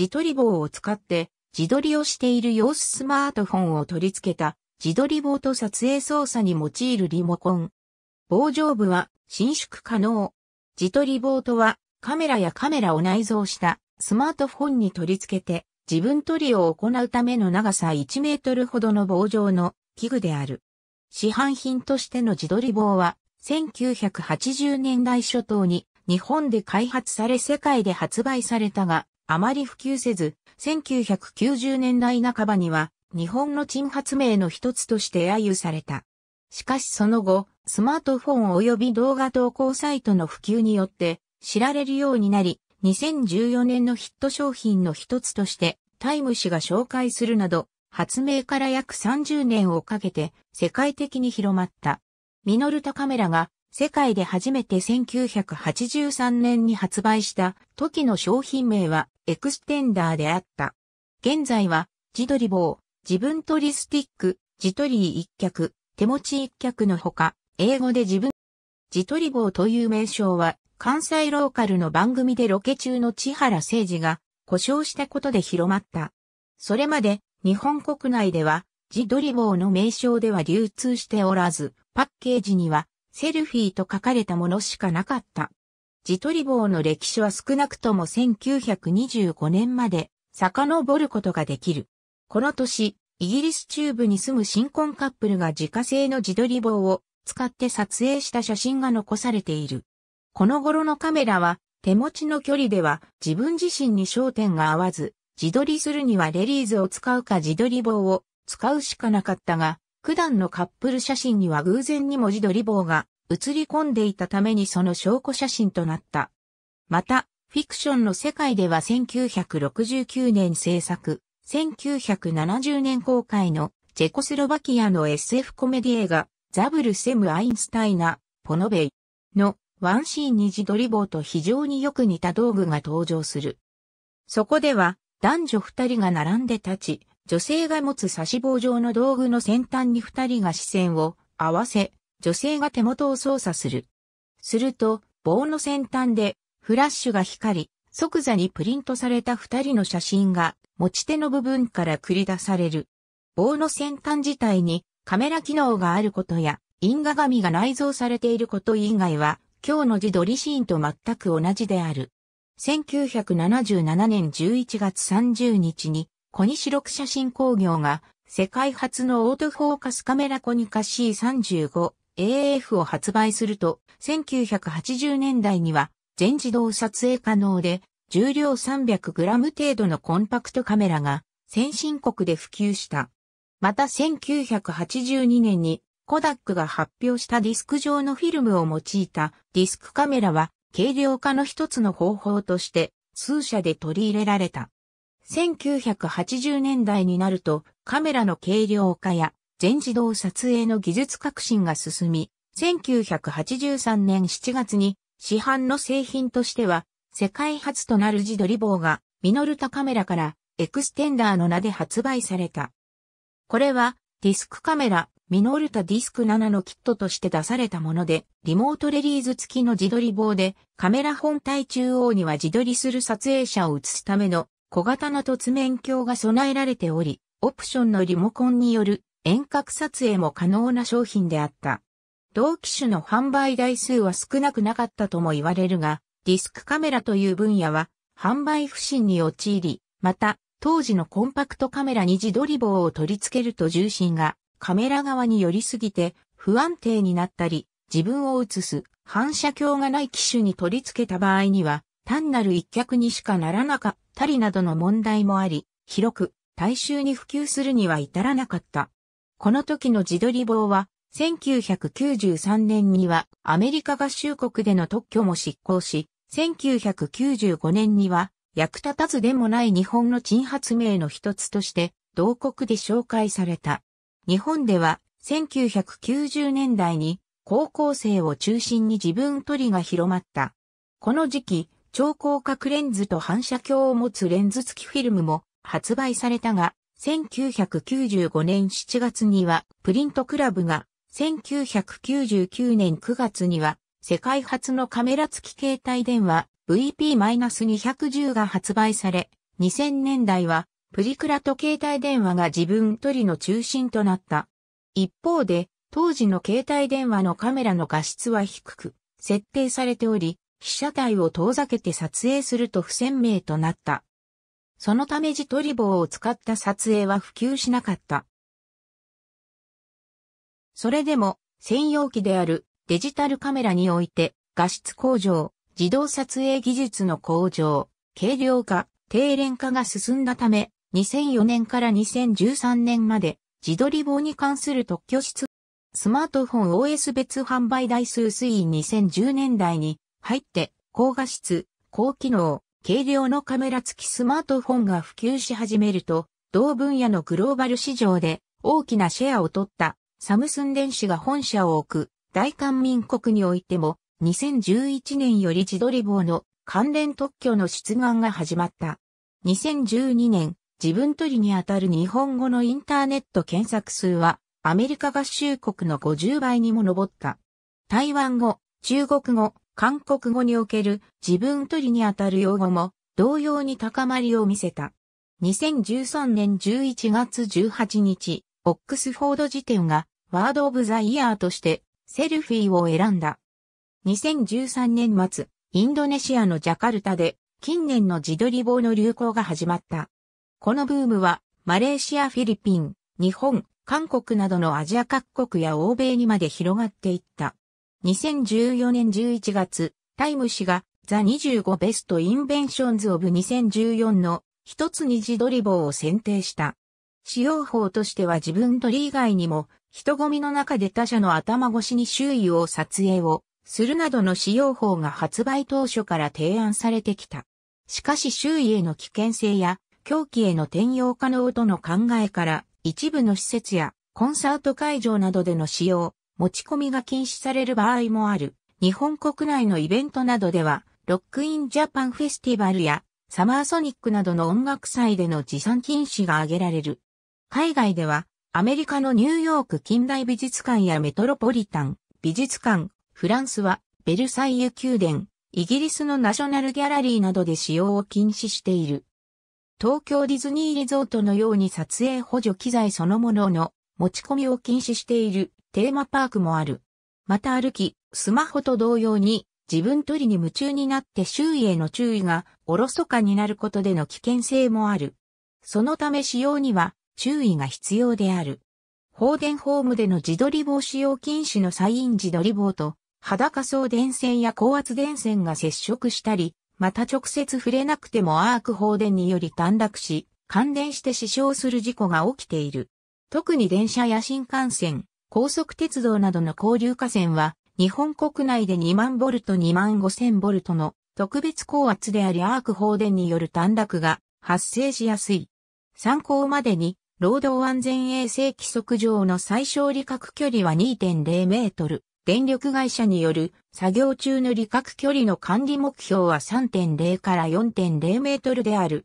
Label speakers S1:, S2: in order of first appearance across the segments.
S1: 自撮り棒を使って自撮りをしている様子スマートフォンを取り付けた自撮り棒と撮影操作に用いるリモコン。棒上部は伸縮可能。自撮り棒とはカメラやカメラを内蔵したスマートフォンに取り付けて自分撮りを行うための長さ1メートルほどの棒状の器具である。市販品としての自撮り棒は1980年代初頭に日本で開発され世界で発売されたがあまり普及せず、1990年代半ばには日本の陳発明の一つとして揶揄された。しかしその後、スマートフォン及び動画投稿サイトの普及によって知られるようになり、2014年のヒット商品の一つとしてタイム誌が紹介するなど、発明から約30年をかけて世界的に広まった。ミノルタカメラが世界で初めて1983年に発売した時の商品名はエクステンダーであった。現在は、自撮り棒、自分取りスティック、自撮り一脚、手持ち一脚のほか、英語で自分、自撮り棒という名称は、関西ローカルの番組でロケ中の千原誠二が故障したことで広まった。それまで日本国内では自撮り棒の名称では流通しておらず、パッケージにはセルフィーと書かれたものしかなかった。自撮り棒の歴史は少なくとも1925年まで遡ることができる。この年、イギリス中部に住む新婚カップルが自家製の自撮り棒を使って撮影した写真が残されている。この頃のカメラは手持ちの距離では自分自身に焦点が合わず、自撮りするにはレリーズを使うか自撮り棒を使うしかなかったが、普段のカップル写真には偶然にも自撮り棒が写り込んでいたためにその証拠写真となった。また、フィクションの世界では1969年制作、1970年公開のチェコスロバキアの SF コメディ映画、ザブル・セム・アインスタイナ、ポノベイのワンシーンに自撮り棒と非常によく似た道具が登場する。そこでは男女二人が並んで立ち、女性が持つ差し棒状の道具の先端に二人が視線を合わせ、女性が手元を操作する。すると、棒の先端でフラッシュが光り、即座にプリントされた二人の写真が持ち手の部分から繰り出される。棒の先端自体にカメラ機能があることや、因果紙が内蔵されていること以外は、今日の自撮りシーンと全く同じである。1977年11月30日に、小西六写真工業が、世界初のオートフォーカスカメラコニカ C35 AF を発売すると、1980年代には全自動撮影可能で、重量 300g 程度のコンパクトカメラが先進国で普及した。また1982年にコダックが発表したディスク状のフィルムを用いたディスクカメラは軽量化の一つの方法として数社で取り入れられた。1980年代になるとカメラの軽量化や全自動撮影の技術革新が進み、1983年7月に市販の製品としては世界初となる自撮り棒がミノルタカメラからエクステンダーの名で発売された。これはディスクカメラミノルタディスク7のキットとして出されたもので、リモートレリーズ付きの自撮り棒で、カメラ本体中央には自撮りする撮影者を映すための小型の突面鏡が備えられており、オプションのリモコンによる遠隔撮影も可能な商品であった。同機種の販売台数は少なくなかったとも言われるが、ディスクカメラという分野は販売不振に陥り、また当時のコンパクトカメラに自撮り棒を取り付けると重心がカメラ側に寄りすぎて不安定になったり、自分を映す反射鏡がない機種に取り付けた場合には、単なる一脚にしかならなかったりなどの問題もあり、広く大衆に普及するには至らなかった。この時の自撮り棒は、1993年にはアメリカ合衆国での特許も執行し、1995年には役立たずでもない日本の鎮発明の一つとして同国で紹介された。日本では1990年代に高校生を中心に自分取りが広まった。この時期、超広角レンズと反射鏡を持つレンズ付きフィルムも発売されたが、1995年7月にはプリントクラブが、1999年9月には世界初のカメラ付き携帯電話 VP-210 が発売され、2000年代はプリクラと携帯電話が自分取りの中心となった。一方で、当時の携帯電話のカメラの画質は低く、設定されており、被写体を遠ざけて撮影すると不鮮明となった。そのため自撮り棒を使った撮影は普及しなかった。それでも、専用機であるデジタルカメラにおいて、画質向上、自動撮影技術の向上、軽量化、低廉化が進んだため、2004年から2013年まで、自撮り棒に関する特許出スマートフォン OS 別販売台数推移2010年代に入って高画質、高機能、軽量のカメラ付きスマートフォンが普及し始めると、同分野のグローバル市場で大きなシェアを取ったサムスン電子が本社を置く大韓民国においても2011年より自撮り棒の関連特許の出願が始まった。2012年、自分取りにあたる日本語のインターネット検索数はアメリカ合衆国の50倍にも上った。台湾語、中国語、韓国語における自分取りにあたる用語も同様に高まりを見せた。2013年11月18日、オックスフォード辞典がワードオブザイヤーとしてセルフィーを選んだ。2013年末、インドネシアのジャカルタで近年の自撮り棒の流行が始まった。このブームはマレーシア、フィリピン、日本、韓国などのアジア各国や欧米にまで広がっていった。2014年11月、タイム氏がザ25ベストインベンションズオブ2014の一つ二次ドリボーを選定した。使用法としては自分取り以外にも、人混みの中で他者の頭越しに周囲を撮影をするなどの使用法が発売当初から提案されてきた。しかし周囲への危険性や狂気への転用可能との考えから一部の施設やコンサート会場などでの使用、持ち込みが禁止される場合もある。日本国内のイベントなどでは、ロックインジャパンフェスティバルやサマーソニックなどの音楽祭での持参禁止が挙げられる。海外では、アメリカのニューヨーク近代美術館やメトロポリタン美術館、フランスはベルサイユ宮殿、イギリスのナショナルギャラリーなどで使用を禁止している。東京ディズニーリゾートのように撮影補助機材そのものの持ち込みを禁止しているテーマパークもある。また歩き、スマホと同様に自分取りに夢中になって周囲への注意がおろそかになることでの危険性もある。そのため使用には注意が必要である。放電ホームでの自撮り棒使用禁止のサイン自撮り棒と裸送電線や高圧電線が接触したり、また直接触れなくてもアーク放電により短絡し、感電して死傷する事故が起きている。特に電車や新幹線、高速鉄道などの交流河川は、日本国内で2万ボルト2万5千ボルトの特別高圧でありアーク放電による短絡が発生しやすい。参考までに、労働安全衛生規則上の最小理確距離は2.0メートル。電力会社による作業中の理確距離の管理目標は3.0から4.0メートルである。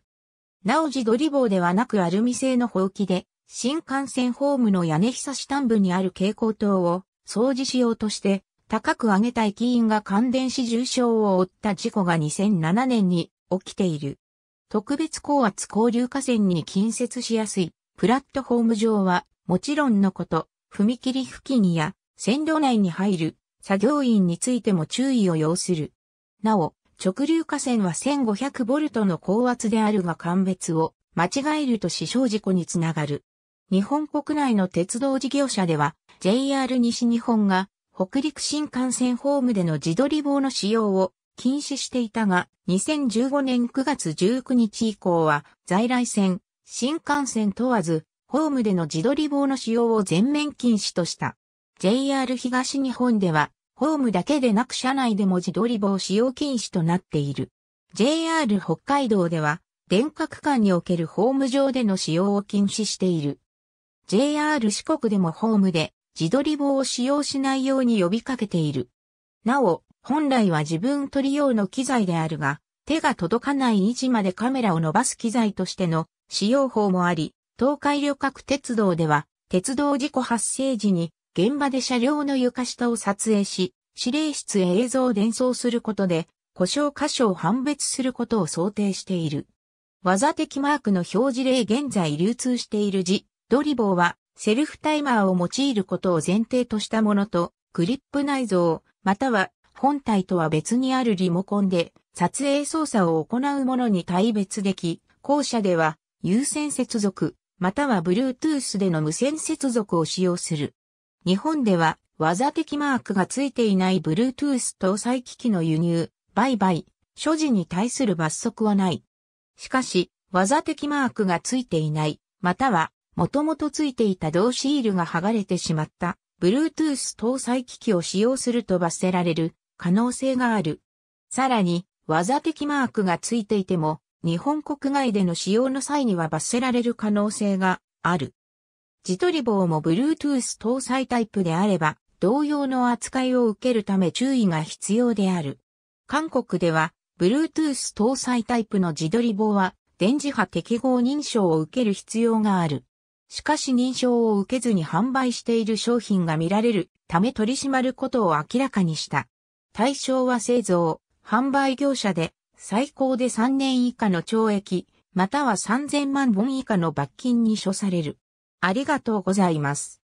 S1: なお自撮り棒ではなくアルミ製の放棄で新幹線ホームの屋根久し端部にある蛍光灯を掃除しようとして高く上げた駅員が感電し重傷を負った事故が2007年に起きている。特別高圧交流河川に近接しやすいプラットフォーム上はもちろんのこと踏切付近や線路内に入る作業員についても注意を要する。なお、直流河川は1500ボルトの高圧であるが間別を間違えると死傷事故につながる。日本国内の鉄道事業者では JR 西日本が北陸新幹線ホームでの自撮り棒の使用を禁止していたが2015年9月19日以降は在来線、新幹線問わずホームでの自撮り棒の使用を全面禁止とした。JR 東日本ではホームだけでなく車内でも自撮り棒使用禁止となっている。JR 北海道では電化区間におけるホーム上での使用を禁止している。JR 四国でもホームで自撮り棒を使用しないように呼びかけている。なお、本来は自分撮り用の機材であるが、手が届かない位置までカメラを伸ばす機材としての使用法もあり、東海旅客鉄道では、鉄道事故発生時に現場で車両の床下を撮影し、指令室へ映像を伝送することで、故障箇所を判別することを想定している。技的マークの表示例現在流通している字、ドリボーはセルフタイマーを用いることを前提としたものと、グリップ内蔵、または本体とは別にあるリモコンで撮影操作を行うものに対別でき、後者では有線接続、または Bluetooth での無線接続を使用する。日本では技的マークがついていない Bluetooth 搭載機器の輸入、売買、所持に対する罰則はない。しかし、技的マークがついていない、またはもともとついていた同シールが剥がれてしまった Bluetooth 搭載機器を使用すると罰せられる可能性がある。さらに、技的マークがついていても、日本国外での使用の際には罰せられる可能性がある。自撮り棒も Bluetooth 搭載タイプであれば、同様の扱いを受けるため注意が必要である。韓国では、Bluetooth 搭載タイプの自撮り棒は、電磁波適合認証を受ける必要がある。しかし認証を受けずに販売している商品が見られるため取り締まることを明らかにした。対象は製造、販売業者で最高で3年以下の懲役、または3000万本以下の罰金に処される。ありがとうございます。